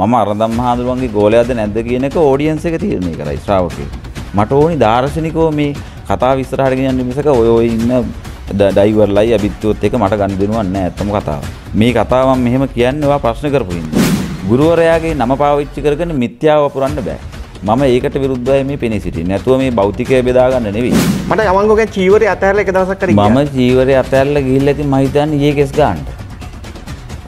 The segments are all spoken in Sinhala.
මම අරදම් හාදුරුවන්ගේ ගෝලයද නැද්ද කියන එක ඕඩියන්ස එක තීරණය කරයි ශ්‍රාවකය. මට ඕනි දාර්ශනිකෝ මේ කතා විස්තරහරගෙනන්න මිසක ඔය ඔය ඉන්න ඩයිවර්ලයි අබිත්තුවත් එක මට ගන්න දෙනුවන්න ඇත්තම කතාව. මේ කතාවන් මෙහෙම කියන්නවා ප්‍රශ්න කරපුන්න. ගුරුවරයාගේ නම පාවිච්චි කරගෙන මිත්‍යාව පුරන්න බෑ. මම ඒකට විරුද්ධයි මේ පෙනී සිටි නැතුව මේ බෞතිකය බෙදාගන්න නෙවෙයි මට යමන්ගෝගේ චීවරය අතහැරලා එක දවසක් කරේ මම චීවරය අතහැරලා ගිහිල්ලා ඉතින් මම හිතන්නේ ඊයේ කෙස් ගන්නට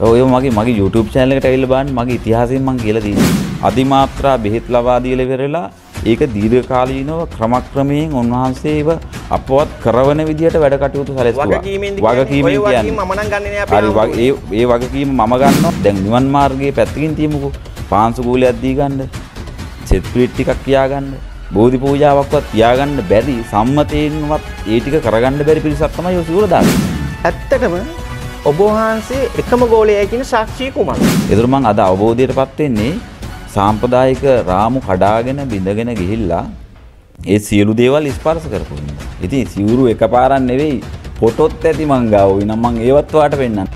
ඔය මගේ මගේ YouTube චැනලකට ඇවිල්ල බන් මගේ ඉතිහාසයෙන් මං කියලා තියෙනවා. අදිමාත්‍රා බෙහෙත් ලබා දීලා වෙරලා ඒක දීර්ඝකාලීනව ක්‍රමක්‍රමයෙන් උන්වහන්සේව අපවත් කරවන විදියට වැඩ කටයුතු සැලසුවා. වගකීමෙන් කියන්නේ. හරි ඒ වගකීම මම ගන්නවා. දැන් නිවන් මාර්ගයේ පැත්තකින් තියමුකෝ. පාංශු කූලයක් දී ගන්න. සෙත් පිළිත් ටිකක් කියා ගන්න. බෝධි පූජාවක්වත් තියාගන්න බැරි සම්මතයෙන්වත් ඒ ටික කරගන්න බැරි පිරිසක් තමයි ඔය සිවුර දාන්නේ. ඇත්තටම ඔබ වහන්සේ එකම ගෝලයයි කියන සාක්ෂිය කුමක්ද? ඒතර මම අද අවබෝධයටපත් වෙන්නේ සාම්ප්‍රදායික රාමු කඩාගෙන බිඳගෙන ගිහිල්ලා ඒ සියලු දේවල් ස්පර්ශ කරපු නිසා. ඉතින් සිවුරු එකපාරක් නෙවෙයි ෆොටොත් ඇති මං ගාව. ඉතින් මං ඒවත් වාට පෙන්නන්න.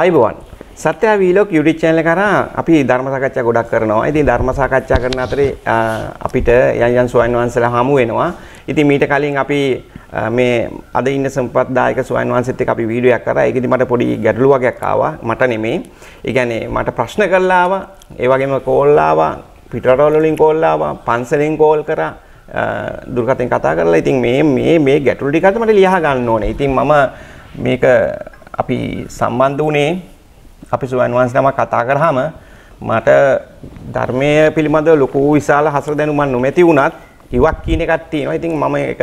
ආයිබෝවන් සත්‍ය වීලොක් YouTube channel කරා අපි ධර්ම සාකච්ඡා ගොඩක් කරනවා. ඉතින් ධර්ම සාකච්ඡා කරන අතරේ අපිට යන් යන් ස්වයන් වහන්සේලා හමු වෙනවා. ඉතින් මීට කලින් අපි මේ අද ඉන්න සම්පත් දායක ස්වයන් වහන්සේත් එක්ක අපි වීඩියෝ එකක් කරා. ඒකෙදි මට පොඩි ගැටලු වගේක් ආවා. මට නෙමෙයි. ඒ කියන්නේ මට ප්‍රශ්න කරලා ආවා. ඒ වගේම කෝල් ආවා. පිටරටවල වලින් කෝල් ආවා. පන්සලෙන් කෝල් කරා. දුරකතෙන් කතා කරලා ඉතින් මේ මේ මේ ගැටලු ටිකත් මට ලියහ ගන්න ඕනේ. ඉතින් මම මේක අපි සම්බන්ධ වුණේ අපි සුවන් වහන්සේ නමක් කතා කරාම මට ධර්මයේ පිළිබඳව ලොකු විශාල හසර දැනුමක් නොමැති වුණත් ඉවක් කියන එකක් තියෙනවා. ඉතින් මම ඒක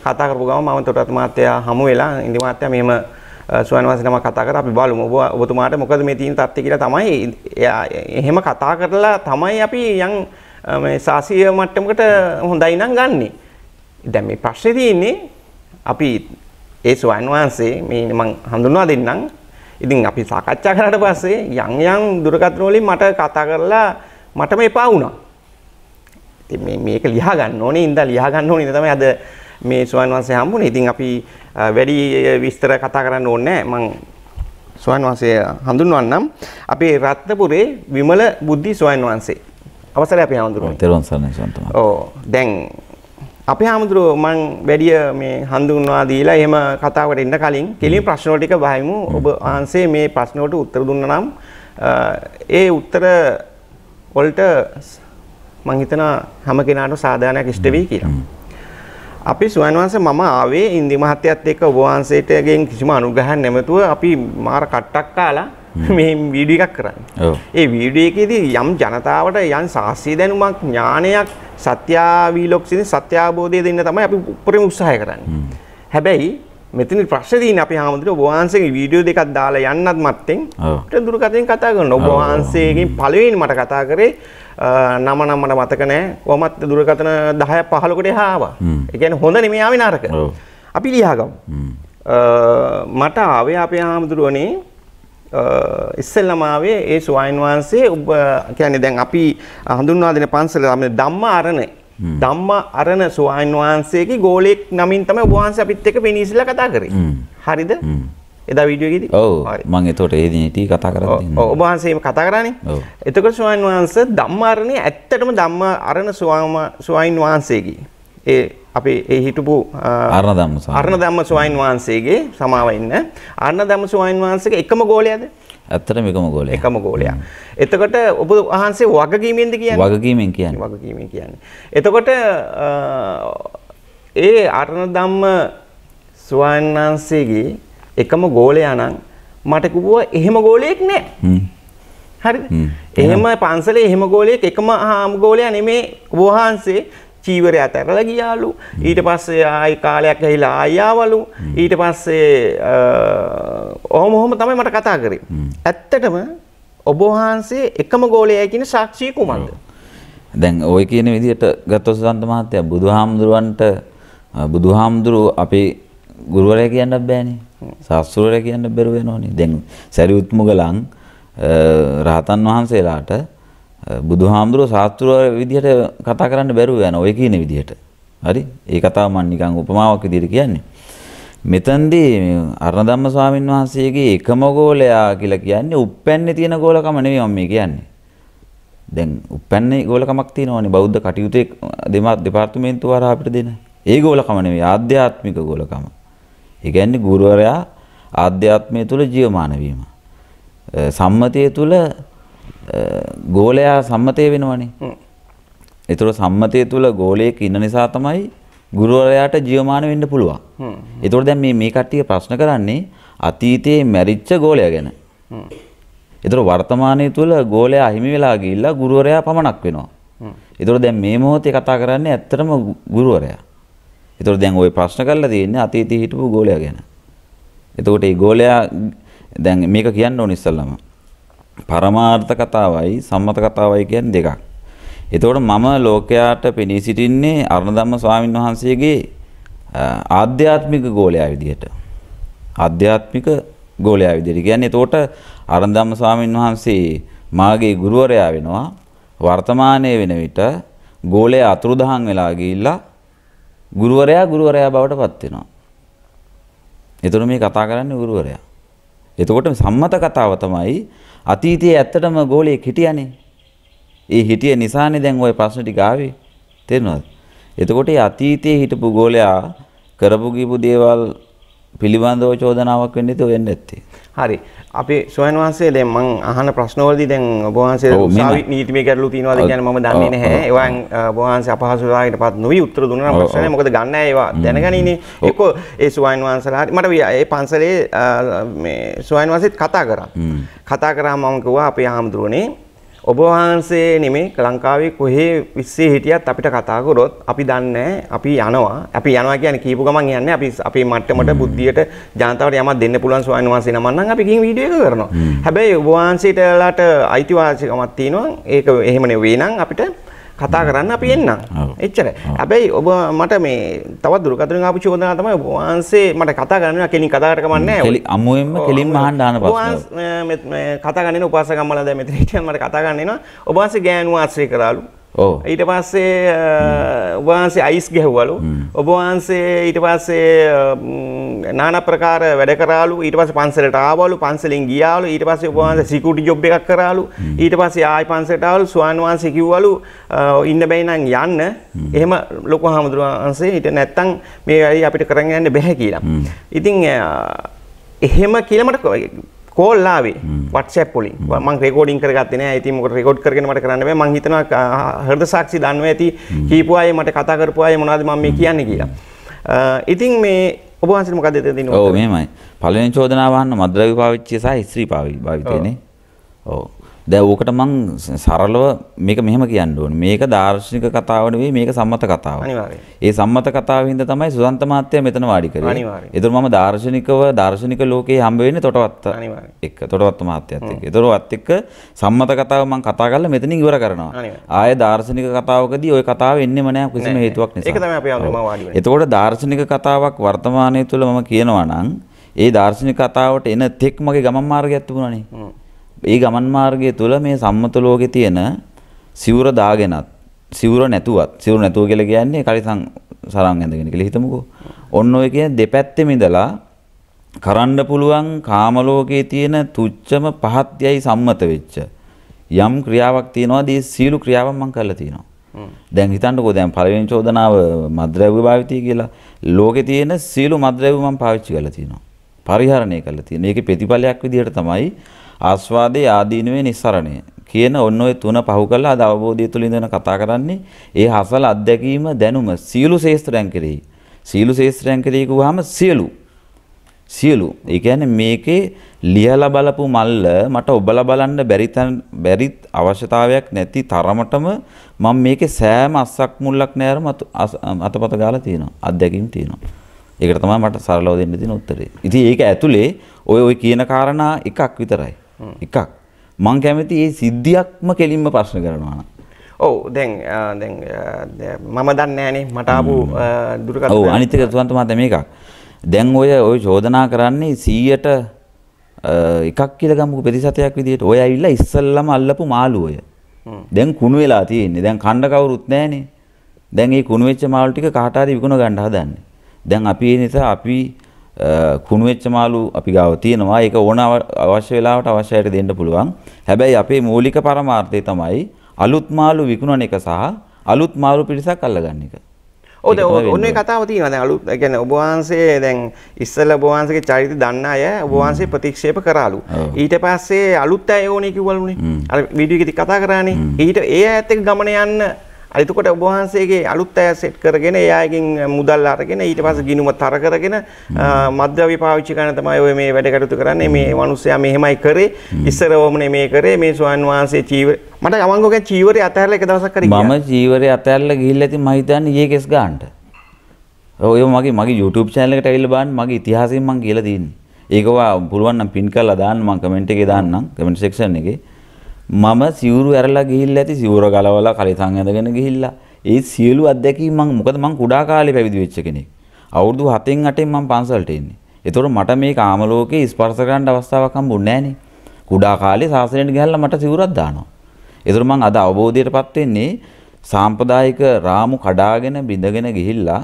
කතා කරපු ගමන් මම තොටත් මාත්‍යා හමු වෙලා ඉන්දි මාත්‍යා මෙහෙම සුවන් වහන්සේ නමක් කතා කරා අපි බලමු ඔබ ඔබතුමාට මොකද මේ තියෙන තත්ත්වය කියලා තමයි එහෙම කතා කරලා තමයි අපි යම් මේ සාසිය මට්ටමකට හොඳයි නම් ගන්නෙ. දැන් මේ ප්‍රශ්නේ තියෙන්නේ අපි ඒ සුවන් වහන්සේ මේ මම හඳුන්වා දෙන්නම් ඉතින් අපි සාකච්ඡා කරාට පස්සේ යම් යම් දුරකථන වලින් මට කතා කරලා මටම එපා වුණා. ඉතින් මේ මේක ලියා ගන්න ඕනේ ඉඳලා ලියා ගන්න ඕනේ ඉඳ තමයි අද මේ සුවන් වංශය හම්බුනේ. ඉතින් අපි වැඩි විස්තර කතා කරන්න ඕනේ නැහැ. මම සුවන් වංශය හඳුන්වන්නම්. අපේ රත්නපුරේ විමල බුද්ධි සුවන් වංශේ. අවසරයි අපි හඳුන්වන්නේ. තෙරුවන් සරණයි සන්තම. ඔව්. දැන් අපි හාමුදුරුව මං වැඩිය මේ හඳුන්වා දීලා එහෙම කතාවට එන්න කලින් කෙලින් ප්‍රශ්නෝල ටික වහිමු ඔබ වහන්සේ මේ ප්‍රශ්නෝලට උත්තර දුන්න නම් ඒ උත්තර වලට මං හිතනවා හැම කෙනාටම සාධාරණයක් ඉෂ්ට වෙයි කියලා. අපි ස්වයන් වහන්සේ මම ආවේ ඉන්දි මහත්තයත් එක්ක ඔබ වහන්සේටගෙන් කිසිම අනුග්‍රහයක් නැමතුව අපි මාර කට්ටක් කාලා මේ වීඩියෝ එකක් කරන්නේ. ඒ වීඩියෝ එකේදී යම් ජනතාවට යම් සාහසී දැනුමක් ඥානයක් සත්‍යාවීලොක්සින සත්‍යාබෝධය දෙන්න තමයි අපි උපරිම උත්සාහය කරන්නේ. හැබැයි මෙතන ප්‍රශ්නේ තියෙන අපි හාමුදුරුවෝ ඔබ වහන්සේගේ වීඩියෝ දෙකක් දාලා යන්නත් මත්තෙන් ඊට දුරකථෙන් කතා කරනවා. ඔබ වහන්සේගෙන් පළවෙනි මට කතා කරේ නම නම් මට මතක නැහැ. කොහොමත් දුරකථන 10ක් 15කට එහා ආවා. ඒ කියන්නේ හොඳ නෙමෙයි ආවේ නරක. අපි ලියාගමු. මට ආවේ අපේ හාමුදුරුවනේ ඉස්සෙල්ලම ආවේ ඒ ස්වාමීන් වහන්සේ ඔබ කියන්නේ දැන් අපි හඳුන්වා දෙන පන්සල තමයි ධම්ම අරණ. ධම්ම අරණ ස්වාමීන් වහන්සේගේ ගෝලෙක් නමින් තමයි ඔබ වහන්සේ අපිත් එක්ක වෙනීසලා කතා කරේ. හරිද? එදා වීඩියෝ එකේදී. ඔව්. මම එතකොට ඒ දිනේදී කතා කරලා තියෙනවා. ඔව් ඔබ වහන්සේ මේ කතා කරානේ. එතකොට ස්වාමීන් වහන්සේ ධම්ම අරණේ ඇත්තටම ධම්ම අරණ ස්වාමීන් වහන්සේගේ ඒ අපේ ඒ හිටපු අරණ ධම්ම ස්වාමීන් වහන්සේගේ සමාව ඉන්න අරණ ධම්ම ස්වාමීන් වහන්සේගේ එකම ගෝලයාද? ඇත්තටම එකම ගෝලයක්. එකම ගෝලයක්. එතකොට ඔබ වහන්සේ වගකීමෙන්ද කියන්නේ? වගකීමෙන් කියන්නේ. වගකීමෙන් කියන්නේ. එතකොට ඒ අරණ ධම්ම ස්වාමීන් වහන්සේගේ එකම ගෝලයා නම් මට කිව්වා එහෙම ගෝලයක් නෑ. හරිද? එහෙම පන්සලේ එහෙම ගෝලයක් එකම ආම් ගෝලයා නෙමේ ඔබ වහන්සේ චීවරය අතැරල ගියාලු ඊට පස්සේ ආයි කාලයක් ඇහිලා ආයාවලු ඊට පස්සේ ඔහොම ඔහොම තමයි මට කතා කරේ ඇත්තටම ඔබ වහන්සේ එකම ගෝලයයි කියන සාක්ෂිය කුමක්ද දැන් ওই කියන විදිහට ගත්තොත් සන්ත මහත්තයා බුදුහාමුදුරන්ට බුදුහාමුදුරු අපේ ගුරුවරයා කියන්න බෑනේ ශාස්ත්‍රවරයා කියන්න බැරුව වෙනෝනේ දැන් සරියුත් මුගලන් රහතන් වහන්සේලාට බුදුහාමුදුරුව සාස්ත්‍රුව විදිහට කතා කරන්න බැරුව යන ඔය කියන විදිහට. හරි? ඒ කතාව මම නිකන් උපමාවක් විදිහට කියන්නේ. මෙතනදී අරණදම්ම ස්වාමීන් වහන්සේගේ එකම ගෝලයා කියලා කියන්නේ උප්පැන්නේ තියෙන ගෝලකම නෙවෙයි මම කියන්නේ. දැන් උප්පැන්නේ ගෝලකමක් තියෙනවනේ බෞද්ධ කටයුත්තේ දෙපාර්තමේන්තුව හරහා අපිට දෙන. ඒ ගෝලකම නෙවෙයි ආධ්‍යාත්මික ගෝලකම. ඒ කියන්නේ ගුරුවරයා ආධ්‍යාත්මය තුල ජීවමාන වීම. සම්මතය තුල ගෝලයා සම්මතය වෙනවනේ. ඒතර සම්මතය තුල ගෝලයෙක් ඉන්න නිසා තමයි ගුරුවරයාට ජීවමාන වෙන්න පුළුවන්. ඒතර දැන් මේ මේ කට්ටිය ප්‍රශ්න කරන්නේ අතීතයේ මැරිච්ච ගෝලයා ගැන. ඒතර වර්තමානයේ තුල ගෝලයා අහිමි වෙලා ගිහිල්ලා ගුරුවරයා පමණක් වෙනවා. ඒතර දැන් මේ මොහොතේ කතා කරන්නේ ඇත්තටම ගුරුවරයා. ඒතර දැන් ওই ප්‍රශ්න කරලා තියෙන්නේ අතීතයේ හිටපු ගෝලයා ගැන. එතකොට ඒ ගෝලයා දැන් මේක කියන්න ඕනේ ඉස්සල්ලාම. පරමාර්ථ කතාවයි සම්මත කතාවයි කියන්නේ දෙකක්. එතකොට මම ලෝකයාට පෙනී සිටින්නේ අරණදම්ම ස්වාමීන් වහන්සේගේ ආධ්‍යාත්මික ගෝලයා විදිහට. ආධ්‍යාත්මික ගෝලයා විදිහට. කියන්නේ එතකොට අරණදම්ම ස්වාමීන් වහන්සේ මාගේ ගුරුවරයා වෙනවා. වර්තමානයේ වෙන විට ගෝලයා අතුරුදහන් වෙලා ගිහිල්ලා ගුරුවරයා ගුරුවරයා බවට පත් වෙනවා. එතකොට මේ කතා කරන්නේ ගුරුවරයා. එතකොට සම්මත කතාව තමයි අතීතයේ ඇත්තටම ගෝලියෙක් හිටියානේ. ඒ හිටිය නිසානේ දැන් ওই ප්‍රශ්න ටික ආවේ. තේරෙනවද? එතකොට අතීතයේ හිටපු ගෝලයා කරපු දේවල් පිළිබඳව චෝදනාවක් වෙන්නේ તો වෙන්නේ නැත්තේ. හරි. අපේ සොයන් වහන්සේ දැන් මම අහන ප්‍රශ්නවලදී දැන් ඔබ වහන්සේ සාවි නීතිමය ගැටලු තියනවාද කියන්නේ මම දන්නේ නැහැ. ඒවාන් ඔබ වහන්සේ අපහසුතාවයකටපත් නොවි උත්තර දුන්නා නම් ප්‍රශ්නේ මොකද ගන්න ඒවා දැනගනින්නේ. එක්ක ඒ සොයන් වහන්සේලා හරි මට ඒ පන්සලේ මේ සොයන් වහන්සේත් කතා කරා. කතා කරාම මම කිව්වා අපේ ආමඳුරනේ ඔබ වහන්සේ නෙමේ ලංකාවේ කොහේ විශ්සේ හිටියත් අපිට කතා කරොත් අපි දන්නේ අපි යනවා අපි යනවා කියන්නේ කීපු ගමන් යන්නේ අපි අපේ මට්ටමට බුද්ධියට ජනතාවට යමක් දෙන්න පුළුවන් ස්වාමීන් වහන්සේ නමක් නම් අපි ගිහින් වීඩියෝ එක කරනවා හැබැයි ඔබ වහන්සේටලාට අයිතිවාසිකමක් තියෙනවා ඒක එහෙම නෙවෙයි නම් අපිට කතා කරන්න අපි එන්නම් එච්චර හැබැයි ඔබ මට මේ තවත් දුරකතරින් ආපු චෝදනා තමයි ඔබ වහන්සේ මට කතා කරන්න කෙලින් කතා කරන්න කමන්නේ නැහැ අමුවෙන්ම කෙලින්ම අහන්න ආන ප්‍රශ්න කතා ගන්න උපාසකම්මලා දැන් මෙතන හිටියන් මට කතා ගන්න එනවා ඔබ වහන්සේ ගෑනු ආශ්‍රය කරාලු Oh. ඊට පස්සේ වහන්සේ අයිස් ගැහ්වලු ඔබවහන්සේ ඊට පස්සේ hmm. නාන ප්‍රකාර වැඩ කරාලු ඊට පස්සේ පන්සලට ආවලු පන්සලෙන් ගියාලු ඊට පස්සේ ඔබවහන්සේ සිකියුරිටි ජොබ් එකක් කරාලු hmm. ඊට පස්සේ ආයි පන්සලට ආවලු ස්වාමීන් වහන්සේ කිව්වලු ඉන්න බැයි නම් යන්න hmm. එහෙම ලොකු හාමුදුරුවෝ වහන්සේ ඊට නැත්තම් මේ වැඩි අපිට කරගෙන යන්න බැහැ කියලා. ඉතින් එහෙම කියලා මට කෝල්ලාවේ වටසැප් වලින් මම රෙකෝඩින් කරගත්තේ නෑ. ඉතින් මොකද රෙකෝඩ් කරගෙන මට කරන්න බෑ. මං හිතනවා හෘද සාක්ෂි දන්නවා ඇති කීපු අය මට කතා කරපු අය මොනවද මම මේ කියන්නේ කියලා. ඉතින් මේ ඔබ වහන්සේට මොකද දෙන්න ඕනේ? ඔව් මෙහෙමයි. පළවෙනි චෝදනාව අහන්න මද්ද්‍රව්‍ය පාවිච්චිය සහ ස්ත්‍රී පාවිච්චියනේ. ඔව්. දැන් ඕකට මං සරලව මේක මෙහෙම කියන්න ඕනේ. මේක දාර්ශනික කතාව නෙවෙයි මේක සම්මත කතාව. අනිවාර්යයෙන්. ඒ සම්මත කතාවෙන් හින්දා තමයි සුදන්ත මහත්තයා මෙතන වාඩි කරේ. අනිවාර්යයෙන්. ඒතර මම දාර්ශනිකව දාර්ශනික ලෝකේ හම්බ වෙන්නේ තොටවත්ත. අනිවාර්යයෙන්. එක්ක තොටවත්ත මහත්තයාත් එක්ක. ඒතරවත් එක්ක සම්මත කතාව මං කතා කරලා මෙතනින් ඉවර කරනවා. ආයේ දාර්ශනික කතාවකදී ওই කතාව එන්නෙම නෑ කිසිම හේතුවක් නිසා. ඒක තමයි අපි අර මම වාඩි වෙන්නේ. එතකොට දාර්ශනික කතාවක් වර්තමානයේ තුල මම කියනවා නම් ඒ දාර්ශනික කතාවට එන තෙක් මගේ ගමන් මාර්ගයක් තිබුණානේ. ඒ ගමන් මාර්ගය තුළ මේ සම්මත ලෝකේ තියෙන සිවුර දාගෙනත් සිවුර නැතුවත් සිවුර නැතුව කියලා කියන්නේ කලිසම් සරන් ඇඳගෙන කියලා හිතමුකෝ. ඔන්න ඔය කියන දෙපැත්තෙම ඉඳලා කරන්න පුළුවන් කාම ලෝකයේ තියෙන තුච්චම පහත්යයි සම්මත වෙච්ච යම් ක්‍රියාවක් තියෙනවාද ඒ සීළු ක්‍රියාවන් මම කරලා තියෙනවා. දැන් හිතන්නකෝ දැන් පළවෙනි චෝදනාව මද්ද්‍රව්‍ය භාවිතය කියලා ලෝකේ තියෙන සීළු මද්ද්‍රව්‍ය මම පාවිච්චි කරලා තියෙනවා. පරිහරණය කරලා තියෙනවා. ඒකේ ප්‍රතිඵලයක් විදිහට තමයි ආස්වාදේ ආදීනවේ නිස්සරණය කියන ඔන්න ඔය තුන පහු කළා අද අවබෝධය තුළ ඉඳන කතා කරන්නේ ඒ හසල අත්දැකීම දැනුම සියලු ශේස්ත්‍රයන් කෙරෙහි සියලු ශේස්ත්‍රයන් කෙරෙහි කිව්වහම සියලු සියලු ඒ කියන්නේ මේකේ ලියලා බලපු මල්ල මට ඔබලා බලන්න බැරි බැරිත් අවශ්‍යතාවයක් නැති තරමටම මම මේකේ සෑම අස්සක් මුල්ලක් නැරම අතපත ගාලා තියෙනවා අත්දැකීම් තියෙනවා ඒකට තමයි මට සරලව දෙන්න තියෙන උත්තරේ ඉතින් ඒක ඇතුලේ ඔය ඔය කියන කාරණා එකක් විතරයි එකක් මං කැමති ඒ සිද්ධියක්ම කෙලින්ම ප්‍රශ්න කරනවා නම් ඔව් දැන් දැන් මම දන්නේ නැහනේ මට ආපු දුරකථන ඔව් අනිත් එක තුන්ත මත මේකක් දැන් ඔය ඔය චෝදනා කරන්නේ 100ට එකක් කියලා ගමුකෝ ප්‍රතිශතයක් විදියට ඔය ඇවිල්ලා ඉස්සල්ලාම අල්ලපු මාළු ඔය දැන් කුණු වෙලා තියෙන්නේ දැන් කණ්ඩ කවුරුත් නැහනේ දැන් මේ කුණු වෙච්ච මාළු ටික කාට හරි විකුණ ගන්න හදන්නේ දැන් අපි ඒ නිසා අපි කුණු වෙච්ච මාළු අපි ගාව තියෙනවා. ඒක ඕන අවශ්‍ය වෙලාවට අවශ්‍ය අයට දෙන්න පුළුවන්. හැබැයි අපේ මූලික පරමාර්ථය තමයි අලුත් මාළු විකුණන එක සහ අලුත් මාළු පිරිසක් අල්ලගන්න එක. ඔව් දැන් ඔන්න ඒ කතාව තියෙනවා දැන් අලුත් කියන්නේ ඔබ වහන්සේ දැන් ඉස්සෙල්ලා ඔබ වහන්සේගේ චරිත දන්න අය ඔබ වහන්සේ ප්‍රතික්ෂේප කරාලු ඊට පස්සේ අලුත් අය ඕනේ කිව්වලුනේ අර වීඩියෝ එකේදී කතා කරානේ ඊට ඒ අයත් එක්ක ගමන යන්න එතකොට ඔබ වහන්සේගේ අලුත් අය සෙට් කරගෙන එයාගෙන් මුදල් අරගෙන ඊට පස්සේ ගිනුම තර කරගෙන මද්ද්‍රව්‍ය පාවිච්චි කරන තමයි ඔය මේ වැඩ කටයුතු කරන්නේ මේ මිනිස්සයා මෙහෙමයි කරේ ඉස්සර ඕමනේ මේ කරේ මේ ස්වාමීන් වහන්සේ චීවර මට අවංගෝගෙන් චීවරය අතහැරලා එක දවසක් කරේ මම චීවරය අතහැරලා ගිහිල්ලා ඉතින් මම හිතන්නේ ඊයේ කෙස් ගන්නට ඔය මගේ මගේ YouTube channel එකට ඇවිල්ලා බලන්න මගේ ඉතිහාසයෙන් මම කියලා තියෙන්නේ ඒකවා පුළුවන් නම් පින් කරලා දාන්න මම කමෙන්ට් එකේ දාන්නම් කමෙන්ට් සෙක්ෂන් එකේ මම සිවුරු ඇරලා ගිහිල්ලා ඇති සිවුර ගලවලා කලිතන් ඇඳගෙන ගිහිල්ලා ඒ සියලු අත්දැකීම් මම මොකද මම කුඩා කාලේ පැවිදි වෙච්ච කෙනෙක්. අවුරුදු 7න් 8න් මම පන්සලට එන්නේ. ඒතකොට මට මේ කාම ලෝකේ ස්පර්ශ කරන්න අවස්ථාවක් හම්බුනේ නැහනේ. කුඩා කාලේ සාසනයට ගිහලා මට සිවුරක් දානවා. ඒතකොට මම අද අවබෝධයටපත් වෙන්නේ සාම්ප්‍රදායික රාමු කඩාගෙන බිඳගෙන ගිහිල්ලා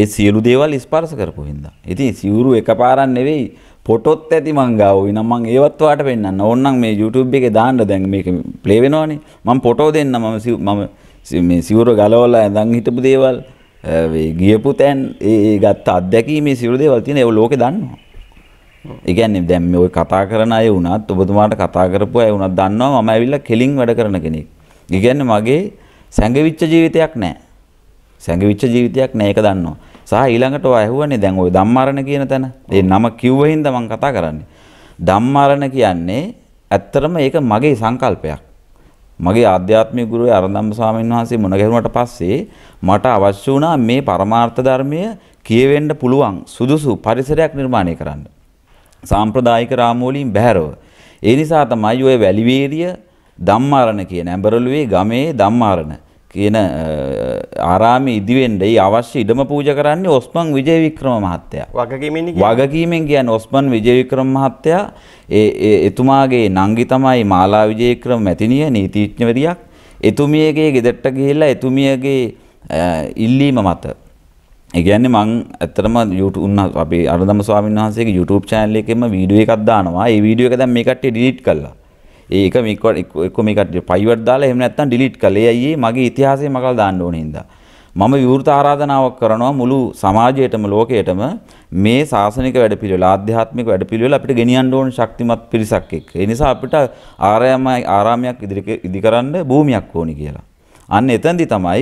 ඒ සියලු දේවල් ස්පර්ශ කරපු හින්දා. ඉතින් සිවුරු එකපාරක් නෙවෙයි ෆොටෝත් ඇති මං ගාව. ඉතින් මං ඒවත් ඔයාලට පෙන්නන්න. ඕන්නම් මේ YouTube එකේ දාන්න දැන් මේක ප්ලේ වෙනවනේ. මං ෆොටෝ දෙන්න මම මම මේ සිවුර ගලවලා ඉඳන් හිටපු දේවල් ඒ ගියපු තැන් ඒ ගත්ත අත්දැකීමේ සිවුරු දේවල් තියෙන ඒව ලෝකේ දන්නවා. ඒ කියන්නේ දැන් මේ ඔය කතා කරන අය වුණත් ඔබතුමාට කතා කරපු අය වුණත් දන්නවා මම ඇවිල්ලා කෙලින් වැඩ කරන කෙනෙක්. ඒ කියන්නේ මගේ සැඟවිච්ච ජීවිතයක් නැහැ. සැඟවිච්ච ජීවිතයක් නෑ ඒක දන්නවා. සහ ඊළඟට ඔය ඇහුවනේ දැන් ওই ධම්මරණ කියන තැන. ඒ නම කිව්ව හින්දා මම කතා කරන්නේ. ධම්මරණ කියන්නේ ඇත්තටම ඒක මගේ සංකල්පයක්. මගේ ආධ්‍යාත්මික ගුරුවරයා අරණම්ම ස්වාමීන් වහන්සේ මුණ ගැහුණාට පස්සේ මට අවශ්‍ය වුණා මේ පරමාර්ථ ධර්මය කියවෙන්න පුළුවන් සුදුසු පරිසරයක් නිර්මාණය කරන්න. සාම්ප්‍රදායික රාමෝලින් බැහැරව. ඒ නිසා තමයි ওই වැලිවේරිය ධම්මාරණ කියන ඇඹරළුවේ ගමේ ධම්මාරණ කියන ආරාමයේ ඉදිවෙන්න ඒ අවශ්‍ය ඉඩම පූජා කරන්නේ ඔස්මන් විජේවික්‍රම මහත්තයා. වගකීමෙන් වගකීමෙන් කියන්නේ ඔස්මන් විජේවික්‍රම මහත්තයා ඒ එතුමාගේ නංගි තමයි මාලා විජේවික්‍රම මැතිණිය නීතිඥවරියක්. එතුමියගේ ගෙදරට ගිහිල්ලා එතුමියගේ ඉල්ලීම මත ඒ කියන්නේ මං ඇත්තටම YouTube උන්න අපේ අරදම ස්වාමීන් වහන්සේගේ YouTube channel එකෙම වීඩියෝ එකක් දානවා. ඒ වීඩියෝ එක දැන් මේ කට්ටිය delete කළා. ඒක මේකට එක්ක මේකට පයිවට් දාලා එහෙම නැත්නම් ඩිලීට් කළේ අයියේ මගේ ඉතිහාසය මකලා දාන්න ඕනේ හින්දා. මම විවෘත ආරාධනාවක් කරනවා මුළු සමාජයටම ලෝකයටම මේ සාසනික වැඩපිළිවෙල ආධ්‍යාත්මික වැඩපිළිවෙල අපිට ගෙනියන්න ඕන ශක්තිමත් පිරිසක් එක්ක. ඒ නිසා අපිට ආරාමයක් ආරාමයක් ඉදිකරන්න භූමියක් ඕනි කියලා. අන්න එතෙන්දි තමයි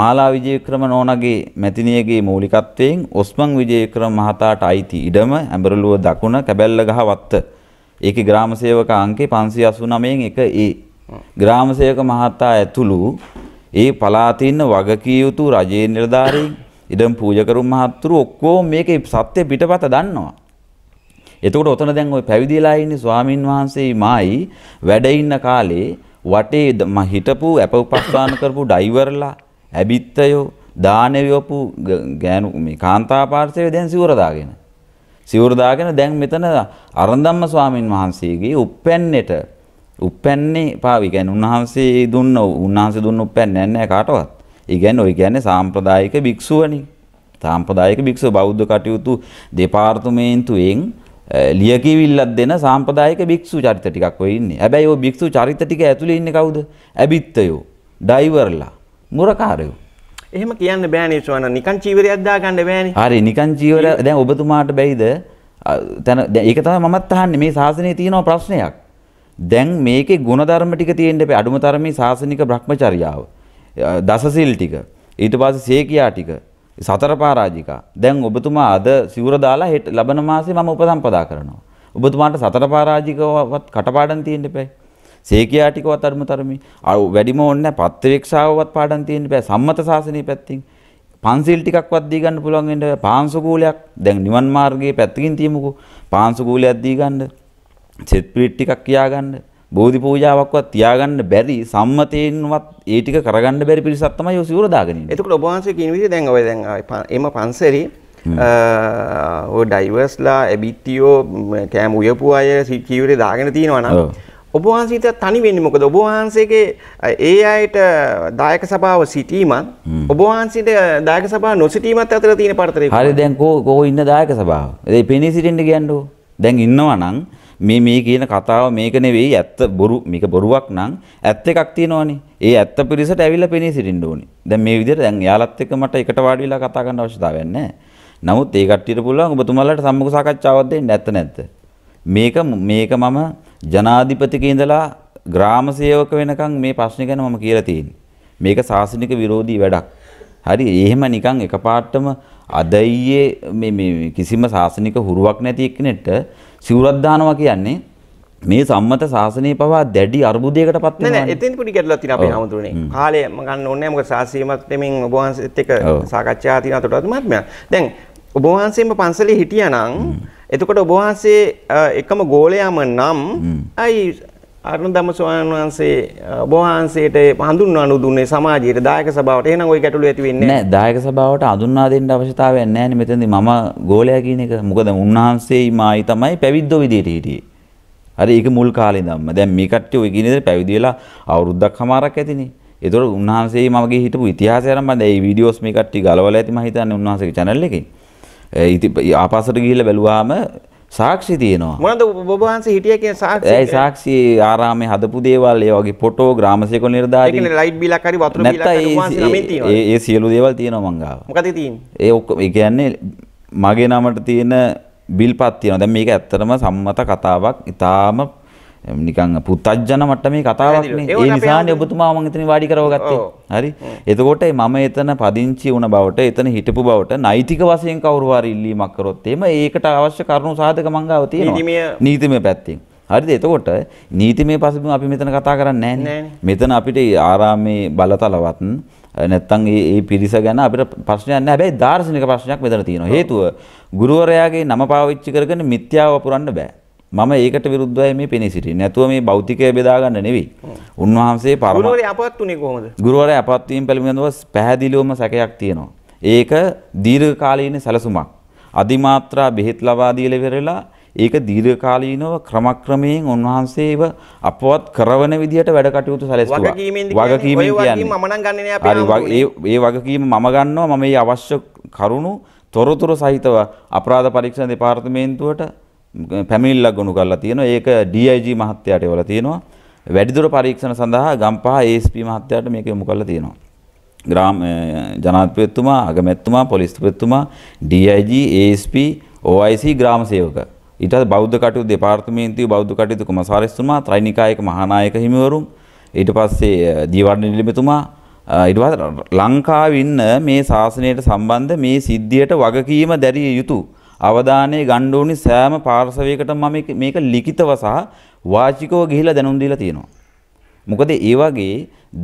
මාලා විජේක්‍රම නෝනගේ මැතිණියගේ මූලිකත්වයෙන් ඔස්මන් විජේක්‍රම මහතාට අයිති ඉඩම ඇඹරළුව දකුණ කැබැල්ලගහ වත්ත ඒකේ ග්‍රාම සේවක අංකේ 589න් 1A. ග්‍රාම සේවක මහතා ඇතුළු ඒ පළාතේ ඉන්න වගකිය යුතු රජයේ නිලධාරීන් ඉඩම් පූජකරු මහත්තුරු ඔක්කොම මේකේ සත්‍ය පිටපත දන්නවා. එතකොට ඔතන දැන් ওই පැවිදිලා ඉන්නේ ස්වාමින් වහන්සේ මායි වැඩ ඉන්න කාලේ වටේ හිටපු අප උපස්ථාන කරපු ඩයිවර්ලා ඇබිත්තයෝ දානෙවියපු ගෑනු මේ කාන්තා පාර්ශවයේ දැන් සිවුර දාගෙන සිවුරු දාගෙන දැන් මෙතන අරන්දම්ම ස්වාමින් වහන්සේගේ උප්පැන්නෙට උප්පැන්නේ පාවි කියන්නේ උන්වහන්සේ දුන්න උන්වහන්සේ දුන්න උප්පැන්නේ නැහැ කාටවත්. ඒ කියන්නේ ඔය කියන්නේ සාම්ප්‍රදායික භික්ෂුවනේ. සාම්ප්‍රදායික භික්ෂුව බෞද්ධ කටයුතු දෙපාර්තමේන්තුවෙන් ලියකියවිල්ලක් දෙන සාම්ප්‍රදායික භික්ෂු චරිත ටිකක් ඔය ඉන්නේ. හැබැයි ওই භික්ෂු චරිත ටික ඇතුලේ ඉන්නේ කවුද? ඇබිත්තයෝ, ඩ්‍රයිවර්ලා, මුරකාරයෝ. එහෙම කියන්න බෑනේ ස්වාමීන් වහන්සේ නිකන් චීවරයක් දාගන්න බෑනේ. හරි නිකන් චීවර දැන් ඔබතුමාට බැයිද? දැන් ඒක තමයි මමත් අහන්නේ මේ ශාසනයේ තියෙන ප්‍රශ්නයක්. දැන් මේකේ ගුණධර්ම ටික තියෙන්න බෑ අඩුම තරමේ ශාසනික භ්‍රමචර්යාව. දසසිල් ටික. ඊට පස්සේ සේකියා ටික. සතර පරාජිකා. දැන් ඔබතුමා අද සිවුර දාලා හෙට ලබන මාසේ මම උපසම්පදා කරනවා. ඔබතුමාට සතර පරාජිකවත් කටපාඩම් තියෙන්න බෑ. සේකියා ටිකවත් අඩුම තරමේ. අර වැඩිම ඕනේ නැහැ. පත්ත්‍රික්ෂාවවත් පාඩම් තියෙන්න බෑ. සම්මත සාසනීය පැත්තෙන්. පන්සිල් ටිකක්වත් දී ගන්න පුළුවන් වෙන්න බෑ. පාංශුකූලයක්. දැන් නිවන් මාර්ගයේ පැත්තකින් තියමුකෝ. පාංශුකූලයක් දී ගන්න. සෙත් පිළිත් ටිකක් කියා ගන්න. බෝධි පූජාවක්වත් තියාගන්න බැරි සම්මතයෙන්වත් ඒ ටික කරගන්න බැරි පිරිසක් තමයි ඔය සිවුර දාගෙන ඉන්නේ. එතකොට ඔබ වහන්සේ කියන විදිහ දැන් ඔය දැන් එම පන්සලේ ඔය ඩයිවර්ස්ලා, ඇබිටියෝ, කෑම උයපු අය කීවරේ දාගෙන තියනවා නම් ඔබ වහන්සේට තනි වෙන්නේ මොකද ඔබ වහන්සේගේ ඒ අයට දායක සභාව සිටීමත් ඔබ වහන්සේට දායක සභාව නොසිටීමත් අතර තියෙන පරතරය. හරි දැන් කෝ කෝ ඉන්න දායක සභාව. ඒ පෙනී සිටින්න කියන්නකෝ. දැන් ඉන්නවා නම් මේ මේ කියන කතාව මේක නෙවෙයි ඇත්ත බොරු මේක බොරුවක් නම් ඇත්ත එකක් තියෙනවනේ. ඒ ඇත්ත පිරිසට ඇවිල්ලා පෙනී සිටින්න ඕනේ. දැන් මේ විදිහට දැන් යාලත් එක්ක මට එකට වාඩි වෙලා කතා කරන්න අවශ්‍යතාවයක් නැහැ. නමුත් ඒ කට්ටියට පුළුවන් ඔබතුමාලට සම්මුඛ සාකච්ඡාවක් දෙන්න ඇත්ත නැත්ද? මේක මේක මම ජනාධිපතික ඉඳලා ග්‍රාම සේවක වෙනකන් මේ ප්‍රශ්නේ ගැන මම කියලා තියෙන්නේ. මේක සාසනික විරෝධී වැඩක්. හරි එහෙම නිකන් එකපාර්ටම අද ඊයේ මේ මේ කිසිම සාසනික හුරුවක් නැති එක්කෙනෙක්ට සිවුරක් දානවා කියන්නේ මේ සම්මත සාසනය පවා දැඩි අර්බුදයකට පත් වෙනවා නෑ එතෙන් පොඩි ගැටලුවක් තියෙනවා අපේ හැමතුනේ කාලය මම ගන්න ඕනේ මොකද සාසීමත් දෙමින් ඔබ වහන්සේත් එක්ක සාකච්ඡා තියෙන අතටත් මහත්මයා දැන් ඔබ වහන්සේම පන්සලේ හිටියා නම් එතකොට ඔබ වහන්සේ එකම ගෝලයාම නම් අයි අරණදම ස්වාමීන් වහන්සේ ඔබ වහන්සේට හඳුන්වනු දුන්නේ සමාජයට දායක සභාවට. එහෙනම් ওই ගැටලුව ඇති වෙන්නේ නැහැ. දායක සභාවට හඳුන්වා දෙන්න අවශ්‍යතාවයක් නැහැ නේ මෙතනදී මම ගෝලයා කියන එක. මොකද උන්වහන්සේයි මායි තමයි පැවිද්දෝ විදියට හිටියේ. හරි ඒක මුල් කාලේ ඉඳන්ම. දැන් මේ කට්ටිය ওই කියන විදිහට පැවිදි වෙලා අවුරුද්දක් හමාරක් ඇතිනේ. ඒතකොට උන්වහන්සේ මගේ හිටපු ඉතිහාසය නම් මම දැන් මේ වීඩියෝස් මේ කට්ටිය ගලවලා ඇති මම හිතන්නේ උන්වහන්සේගේ channel එකේ. ආපසට ගිහිල්ලා බැලුවාම සාක්ෂි තියෙනවා. මොනද ඔබ වහන්සේ හිටිය කියන සාක්ෂි? ඒ සාක්ෂි ආරාමේ හදපු දේවල්, ඒ වගේ ෆොටෝ, ග්‍රාමසේක නිර්දාරී. ඒකනේ ලයිට් බිලක් හරි වතුර බිලක් හරි ඔබ වහන්සේ නමෙන් තියෙනවා. ඒ ඒ සියලු දේවල් තියෙනවා මං ගාව. මොකද තියෙන්නේ? ඒ ඔක්කොම ඒ කියන්නේ මගේ නමට තියෙන බිල්පත් තියෙනවා. දැන් මේක ඇත්තටම සම්මත කතාවක්. ඊටාම නිකන් පුත්තජන මට්ටමේ කතාවක් නේ. ඒ නිසානේ ඔබතුමා මම එතන වාඩි කරවගත්තේ. හරි. එතකොට මම එතන පදිංචි වුණ බවට එතන හිටපු බවට නෛතික වශයෙන් කවුරු හරි ඉල්ලීමක් කරොත් එහෙම ඒකට අවශ්‍ය කරුණු සාධක මං ගාව තියෙනවා. නීතිමය පැත්තෙන්. හරිද එතකොට නීතිමය පසුබිම අපි මෙතන කතා කරන්නේ නැහැ මෙතන අපිට ආරාමේ බලතලවත් නැත්තම් මේ මේ පිරිස ගැන අපිට ප්‍රශ්නයක් නැහැ. හැබැයි දාර්ශනික ප්‍රශ්නයක් මෙතන තියෙනවා. හේතුව ගුරුවරයාගේ නම පාවිච්චි කරගෙන මිත්‍යාව වපුරන්න බෑ. මම ඒකට විරුද්ධවයි මේ පෙනී සිටින්නේ. නැතුව මේ භෞතිකය බෙදා ගන්න නෙවෙයි. උන්වහන්සේ පරම ගුරුවරයා අපවත් උනේ කොහොමද? ගුරුවරයා අපවත් වීම පිළිබඳව පැහැදිලිවම සැකයක් තියෙනවා. ඒක දීර්ඝකාලීන සැලසුමක්. අදිමාත්‍රා බෙහෙත් ලබා දීලා ඉවරලා ඒක දීර්ඝකාලීනව ක්‍රමක්‍රමයෙන් උන්වහන්සේව අපවත් කරවන විදිහට වැඩ කටයුතු සැලසුවා. වගකීමෙන් කියන්නේ මම නම් ගන්නෙ නෑ අපේ හරි ඒ වගකීම මම ගන්නවා මම මේ අවශ්‍ය කරුණු තොරතුරු සහිතව අපරාධ පරීක්ෂණ දෙපාර්තමේන්තුවට පැමිණිල්ලක් ගොනු කරලා තියෙනවා. ඒක DIG මහත්තයාට එවලා තියෙනවා. වැඩිදුර පරීක්ෂණ සඳහා ගම්පහ ASP මහත්තයාට මේක යොමු කරලා තියෙනවා. ග්‍රාම ජනාධිපතිතුමා, අගමැතිතුමා, පොලිස්පතිතුමා, DIG, ASP, OIC ග්‍රාම සේවක. ඊට පස්සේ බෞද්ධ කටයුතු දෙපාර්තමේන්තුවේ බෞද්ධ කටයුතු කොමසාරිස්තුමා, ත්‍රිනිකායක මහානායක හිමිවරුන්, ඊට පස්සේ දීවරණ නිලමේතුමා ඊට පස්සේ ලංකාවේ ඉන්න මේ ශාසනයට සම්බන්ධ මේ සිද්ධියට වගකීම දැරිය යුතුය. අවධානය ගන්න ඕනි සෑම පාර්ශවයකටම මම මේක ලිඛිතව සහ වාචිකව ගිහිලා දැනුම් දීලා තියෙනවා. මොකද ඒ වගේ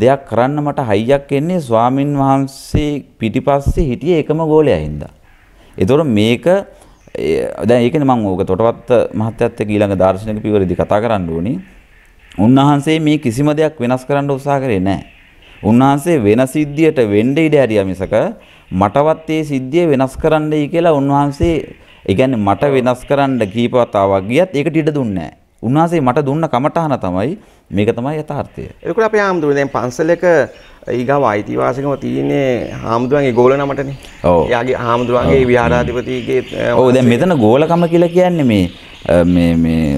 දෙයක් කරන්න මට හයියක් එන්නේ ස්වාමින් වහන්සේ පිටිපස්සේ හිටියේ එකම ගෝලයා හින්දා. ඒතොර මේක දැන් ඒකනේ මම ඕක තොටවත්ත මහත්තයත් එක්ක ඊළඟ දාර්ශනික පියවරදී කතා කරන්න ඕනි. උන්වහන්සේ මේ කිසිම දෙයක් වෙනස් කරන්න උත්සාහ කරේ නැහැ. උන්වහන්සේ වෙන සිද්ධියට වෙන්න ඉඩ හැරියා මිසක මටවත් ඒ සිද්ධිය වෙනස් කරන්නයි කියලා උන්වහන්සේ ඒ කියන්නේ මට වෙනස් කරන්න කීපතාවක් ගියත් ඒකට ඉඩ දුන්නේ නැහැ. උන්වහන්සේ මට දුන්න කමටහන තමයි මේක තමයි යථාර්ථය. ඒකට අපි ආම්දුනේ දැන් පන්සලක ඊගාව අයිතිවාසිකම තියෙන්නේ හාමුදුරන්ගේ ගෝල නමටනේ. ඔව්. එයාගේ හාමුදුරන්ගේ විහාරාධිපතිගේ ඔව් දැන් මෙතන ගෝලකම කියලා කියන්නේ මේ මේ මේ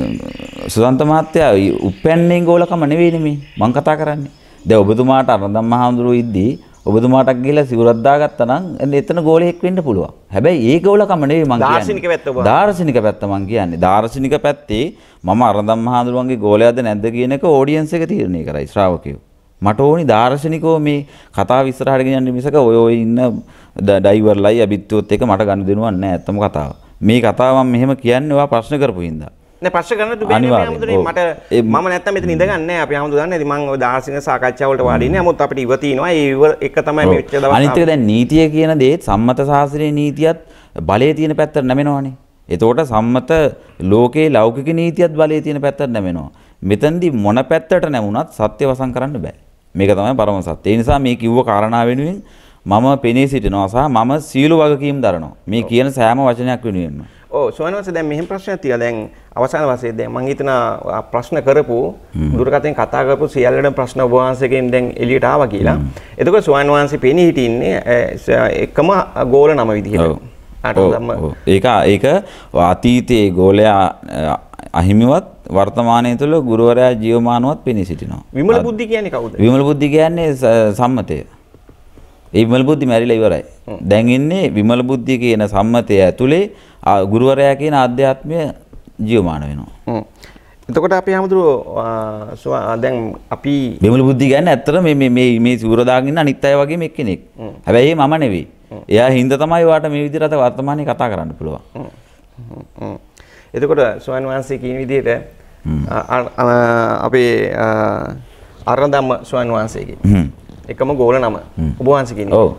සුදන්ත මහත්තයා උපැන්නේ ගෝලකම නෙවෙයිනේ මේ මම කතා කරන්නේ. දැන් ඔබතුමාට අරදම් මහඳුරු ඉද්දී ඔබතුමාට ගිහලා සිවුරක් දාගත්තා නම් එතන ගෝලෙක් වෙන්න පුළුවන්. හැබැයි ඒ ගෝලකම නෙවෙයි මං කියන්නේ. දාර්ශනික පැත්ත ඔබ. දාර්ශනික පැත්ත මං කියන්නේ. දාර්ශනික පැත්තේ මම අරදම් මහඳුරුවන්ගේ ගෝලයාද නැද්ද කියන එක ඔඩියන්ස් එක තීරණය කරයි ශ්‍රාවකයෝ. මට ඕනි දාර්ශනිකෝ මේ කතාව ඉස්සරහට ගෙනියන්න මිසක ඔය ඔය ඉන්න ඩයිවර්ලයි අබිත්තුවත් එක මට ගනුදෙනුවක් නැහැ. ඇත්තම කතාව. මේ කතාව මම මෙහෙම කියන්නේ ඔයා ප්‍රශ්න කරපු හින්දා. ප්‍රශ් කරන්න මට ම නැත මෙත නිදගන්න අප හමුදුදන්න මං දාසින සාකච්ඡාවලට වඩින මුත් අපට ඉවතිනවා ඒව එක තමයි මෙච්ච අනිතක දැන් නීතිය කියන දේත් සම්මත ශාසනය නීතියත් බලය තියෙන පැත්තර නැමෙනවානේ. එතෝට සම්මත ලෝකයේ ලෞකික නීතියත් බලය තියෙන පැත්තර නැමෙනවා. මෙතන්දි මොන පැත්තට නැමුණත් සත්‍ය වසන් කරන්න බෑ. මේක තමයි පරම සත්‍ය. ඒ නිසා මේ කිව්ව කාරණා වෙනුවෙන් මම පෙනී සිටිනවා සහ මම සීල වගකීම් දරනවා. මේ කියන සෑම වචනයක් වෙනුවෙන්ම. ඔව් සෝනවස දැන් මෙහෙම ප්‍රශ්නයක් තියලා දැන් අවසාන වශයෙන් දැන් මම හිතනවා ප්‍රශ්න කරපු දුරකථෙන් කතා කරපු සියල්ලටම ප්‍රශ්න ඔබ වහන්සේගෙන් දැන් එළියට ආවා කියලා. එතකොට ස්වාමීන් වහන්සේ පෙනී හිටින්නේ එකම ගෝල නම විදිහට. ඒක ඒක අතීතයේ ගෝලයා අහිමිවත් වර්තමානය තුළ ගුරුවරයා ජීවමානුවත් පෙනී සිටිනවා. විමල බුද්ධි කියන්නේ කවුද? විමල බුද්ධි කියන්නේ සම්මතය. ඒ විමල බුද්ධි මැරිලා ඉවරයි. දැන් ඉන්නේ විමල බුද්ධි කියන සම්මතය ඇතුලේ ගුරුවරයා කියන ආධ්‍යාත්මය ජීවමාන වෙනවා. එතකොට අපි හමුදුරුව දැන් අපි බිමල බුද්ධි ගැන ඇත්තට මේ මේ මේ සූරදාගන්න අනිත් අය වගේ එක් කෙනෙක්. හැබැයි මම නෙවෙයි. එයා හින්දා තමයි වාට මේ විදිහට වර්තමානයේ කතා කරන්න පුළුවන්. එතකොට ස්වාමීන් වහන්සේ කියන විදිහට අපේ අරදම්ම ස්වාමීන් වහන්සේගේ එකම ගෝල නම ඔබ වහන්සේ කියන්නේ. ඔව්.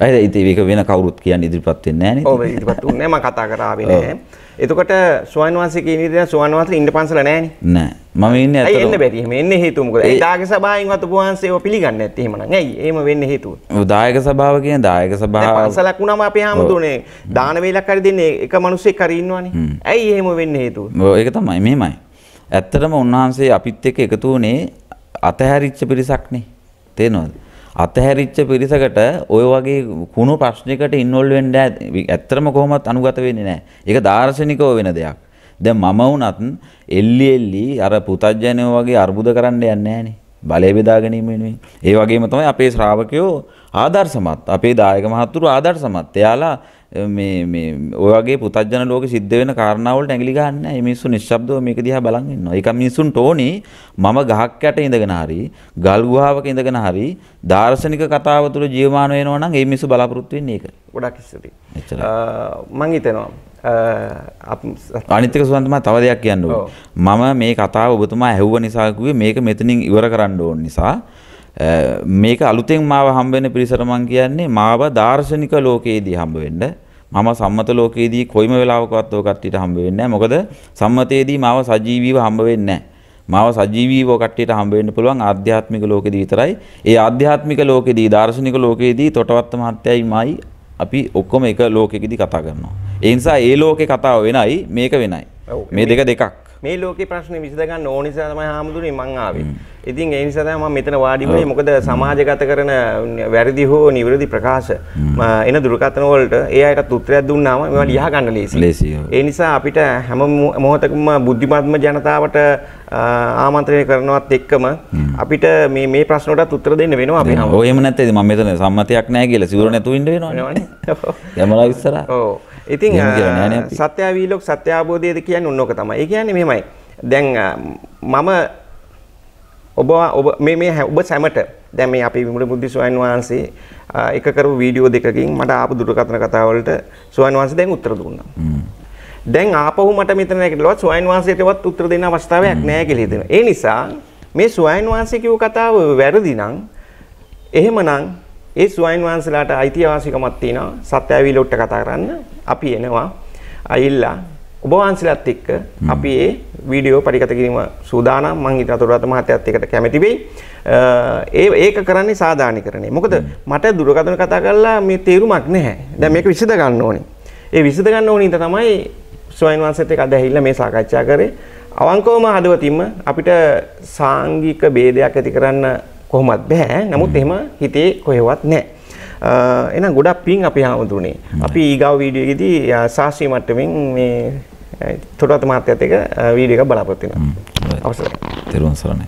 ඇයි ඉතින් ඒක වෙන කවුරුත් කියන්න ඉදිරිපත් වෙන්නේ නැහැ නේද? ඔව් ඉදිරිපත් උන්නේ මම කතා කරාවේ නෑ. එතකොට ස්වයන් වහන්සේ කියන විදිහට ස්වයන් වහන්සේ ඉන්න පන්සල නෑනේ. නෑ. මම ඉන්නේ ඇත්තටම. ඇයි එන්න බැරි? එහෙම එන්නේ හේතුව මොකද? ඒ දායක සභාවෙන්වත් ඔබ වහන්සේව පිළිගන්නේ නැත්තේ එහෙමනම්. ඇයි? එහෙම වෙන්නේ හේතුව? ඔව් දායක සභාව කියන්නේ දායක සභාව. පන්සලක් වුණාම අපි හැමදෝනේ දාන වේලක් හරි දෙන්නේ එක මිනිස්සෙක් හරි ඉන්නවනේ. ඇයි එහෙම වෙන්නේ හේතුව? ඔව් ඒක තමයි මෙහෙමයි. ඇත්තටම උන්වහන්සේ අපිත් එක්ක එකතු වුණේ අතහැරිච්ච පිරිසක්නේ. තේනවද? අතහැරිච්ච පිරිසකට ඔය වගේ කුණු ප්‍රශ්නයකට ඉන්වෝල් වෙන්න ඇත්තටම කොහොමත් අනුගත වෙන්නේ නැහැ. ඒක දාර්ශනිකව වෙන දෙයක්. දැන් මම වුණත් එල්ලි එල්ලි අර පුතජනෝ වගේ අර්බුද කරන්න යන්නේ නැහනේ. බලය බෙදා ගැනීම වෙනුවෙන්. ඒ වගේම තමයි අපේ ශ්‍රාවකයෝ ආදර්ශමත්. අපේ දායක මහතුරු ආදර්ශමත්. එයාලා ඔයගේ පුතජන ලෝක සිද්ධ වෙන කාරණාවලට ඇඟිලි ගන්න මිනිස්සු නිශ්ශබ්දව මේක දිහා බලන් ඉන්නවා. ඒක මිනිසුන්ට ඕනි මම ගහක් යට ඉඳගෙන හරි ගල් ගුහාවක ඉඳගෙන හරි දාර්ශනික කතාව තුළ ජීවමාන වෙනවා නම් ඒ මිනිස්සු බලාපොරොත්තු වෙන්නේ ඒක. ගොඩක් ඉස්සරදී. මං හිතනවා අනිතික සුවන්තම තව දෙයක් කියන්න මම මේ කතාව ඔබතුමා ඇහුව නිසාකුවේ මේක මෙතනින් ඉවර කරන්න ඕන නිසා මේක අලුතෙන් මාව හම්බෙන පිරිසට මං කියන්නේ මාව දාර්ශනික ලෝකයේදී හම්බ වෙන්න මම සම්මත ලෝකයේදී කොයිම වෙලාවකවත් ඔය කට්ටියට හම්බ වෙන්නේ නැහැ. මොකද සම්මතයේදී මාව සජීවීව හම්බ වෙන්නේ මාව සජීවීව කට්ටියට හම්බ වෙන්න පුළුවන් ආධ්‍යාත්මික ලෝකෙදී විතරයි. ඒ ආධ්‍යාත්මික ලෝකෙදී දාර්ශනික ලෝකෙදී තොටවත්ත මහත්තයයිමයි අපි ඔක්කොම එක ලෝකෙකදී කතා කරනවා. ඒ නිසා ඒ ලෝකේ කතාව වෙනයි මේක වෙනයි. මේ දෙක දෙකක්. මේ ලෝකේ ප්‍රශ්නේ විසඳ ගන්න ඕන නිසා තමයි හාමුදුරනේ මං ආවේ. ඉතින් ඒ නිසා තමයි මම මෙතන වාඩි වුණේ. මොකද සමාජගත කරන වැරදි හෝ නිවැරදි ප්‍රකාශ එන දුරකථන වලට ඒ අයටත් උත්තරයක් දුන්නාම මේවා ලියා ගන්න ලේසි. ඒ නිසා අපිට හැම මොහොතකම බුද්ධිමත්ම ජනතාවට ආමන්ත්‍රණය කරනවත් එක්කම අපිට මේ මේ ප්‍රශ්නවලට උත්තර දෙන්න වෙනවා අපි හැමෝම. ඔය එහෙම නැත්නම් මම මෙතන සම්මතයක් නැහැ කියලා සිවුර නැතුව ඉන්න වෙනවනේ. යමලා ඉස්සරහා. ඔව්. ඉතින් සත්‍යාවීලොක් සත්‍යාබෝධයද කියන්න උන්නෝක තමයි ඒ කියන්නේ මෙහෙමයි දැන් මම ඔබ ඔබ මේ මේ ඔබ සැමට දැන් මේ අපි විමුල බුද්ධ ස්වාමීන් වහන්සේ එක කරපු වීඩියෝ දෙකකින් මට ආපු දුරකථන කතාවලට ස්වාමීන් වහන්සේ දැන් උත්තර දුන්නා. දැන් ආපහු මට මෙතන නැගිටලවත් ස්වාමීන් වහන්සේටවත් උත්තර දෙන්න අවස්ථාවක් නැහැ කියලා හිතෙනවා. ඒ නිසා මේ ස්වාමීන් වහන්සේ කිව්ව කතාව වැරදි නම් එහෙමනම් ඒ ස්වයන් වහන්සලාට අයිතිවාසිකමක් තියෙනවා සත්‍ය ඇවිලොට්ට කතා කරන්න අපි එනවා අයිල්ලා ඔබ වහන්සලාත් එක්ක අපි ඒ වීඩියෝ පරිගත කිරීම සූදානම් මං හිතන තොරතුරු මහත්තයත් එකට කැමති වෙයි. ඒ ඒක කරන්නේ සාධාරණීකරණය. මොකද මට දුරකථන කතා කරලා මේ තේරුමක් නැහැ. දැන් මේක විසඳ ගන්න ඕනේ. ඒ විසඳ ගන්න ඕනේ ඉතින් තමයි ස්වයන් වහන්සේත් එක්ක අද ඇහිලා මේ සාකච්ඡා කරේ. අවංකවම හදවතින්ම අපිට සාංගික ભેදයක් ඇති කරන්න කොහොමත් බැහැ නමුත් එහෙම හිතේ කොහෙවත් නෑ. එනම් ගොඩක් පින් අපි හාමුදුරුනේ. අපි ඊගාව වීඩියෝ එකේදී සාස්ත්‍රීය මට්ටමින් මේ තොටවත මාත්‍යත් එක වීඩියෝ එක බලාපොරොත්තු වෙනවා. අවසරයි. තෙරුවන් සරණයි.